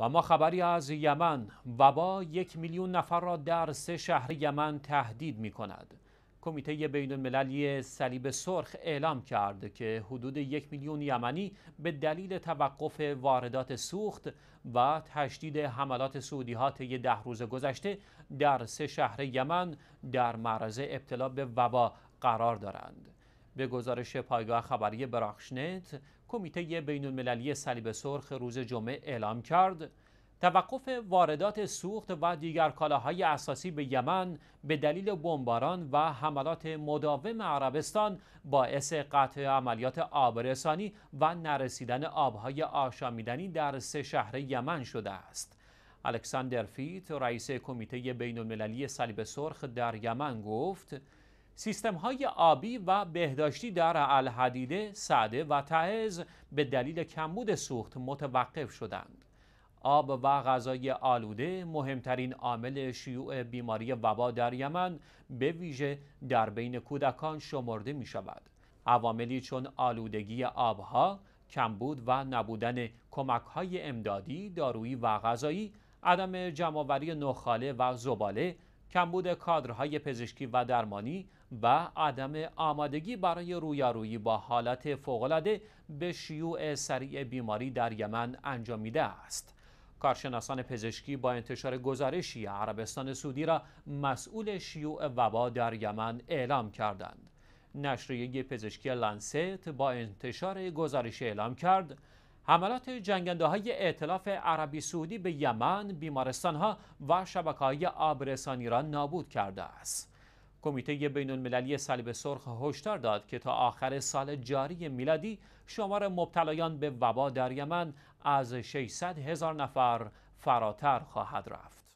و ما خبری از یمن وبا یک میلیون نفر را در سه شهر یمن تهدید می کند. کمیته بین المللی صلیب سرخ اعلام کرد که حدود یک میلیون یمنی به دلیل توقف واردات سوخت و تشدید حملات سعودی ها طی ده روز گذشته در سه شهر یمن در معرض ابتلا به وبا قرار دارند. به گزارش پایگاه خبری براخشنت کمیته بین المللی صلیب سرخ روز جمعه اعلام کرد توقف واردات سوخت و دیگر کالاهای اساسی به یمن به دلیل بمباران و حملات مداوم عربستان باعث قطع عملیات آبرسانی و نرسیدن آبهای آشامیدنی در سه شهر یمن شده است. الکساندر فیت رئیس کمیته بین المللی صلیب سرخ در یمن گفت سیستم های آبی و بهداشتی در الحدیده، سعده و تعز به دلیل کمبود سوخت متوقف شدند. آب و غذای آلوده مهمترین عامل شیوع بیماری وبا در یمن به ویژه در بین کودکان شمرده می شود. عواملی چون آلودگی آبها، کمبود و نبودن کمک های امدادی، دارویی و غذایی، عدم جمعوری نخاله و زباله کمبود کادرهای پزشکی و درمانی و عدم آمادگی برای رویارویی با حالت فوقالعاده به شیوع سریع بیماری در یمن انجامیده است کارشناسان پزشکی با انتشار گزارشی عربستان سعودی را مسئول شیوع وبا در یمن اعلام کردند نشریه پزشکی لنست با انتشار گزارش اعلام کرد حملات جنگنده های اعتلاف عربی سعودی به یمن، بیمارستان ها و شبکه های آبرسانی را نابود کرده است. کمیته بین المللی صلیب سرخ هشدار داد که تا آخر سال جاری میلادی شمار مبتلایان به وبا در یمن از 600 هزار نفر فراتر خواهد رفت.